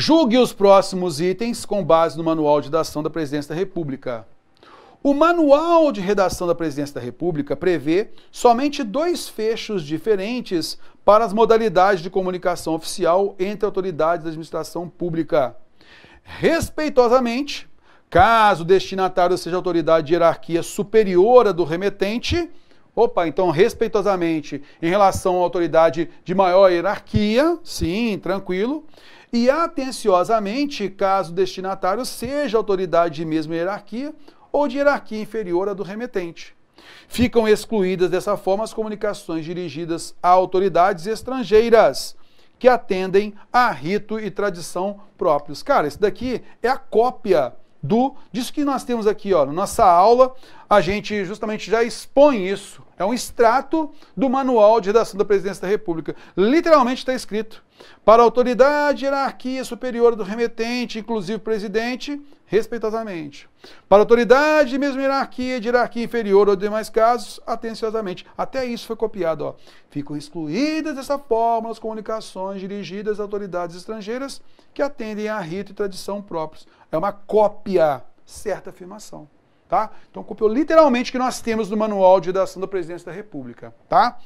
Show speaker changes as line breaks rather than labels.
Julgue os próximos itens com base no Manual de Redação da Presidência da República. O Manual de Redação da Presidência da República prevê somente dois fechos diferentes para as modalidades de comunicação oficial entre autoridades da administração pública. Respeitosamente, caso o destinatário seja autoridade de hierarquia superior à do remetente, Opa, então respeitosamente em relação à autoridade de maior hierarquia, sim, tranquilo. E atenciosamente, caso o destinatário seja autoridade de mesma hierarquia ou de hierarquia inferior à do remetente. Ficam excluídas dessa forma as comunicações dirigidas a autoridades estrangeiras que atendem a rito e tradição próprios. Cara, isso daqui é a cópia do disso que nós temos aqui, ó, na nossa aula a gente justamente já expõe isso. É um extrato do manual de redação da Presidência da República. Literalmente está escrito: para a autoridade hierarquia superior do remetente, inclusive presidente, respeitosamente. Para a autoridade mesmo hierarquia de hierarquia inferior ou demais casos, atenciosamente. Até isso foi copiado. Ó. Ficam excluídas dessa fórmula as comunicações dirigidas a autoridades estrangeiras que atendem a rito e tradição próprios. É uma cópia, certa afirmação tá? Então copiou literalmente o que nós temos no manual de redação da Presidência da República, tá?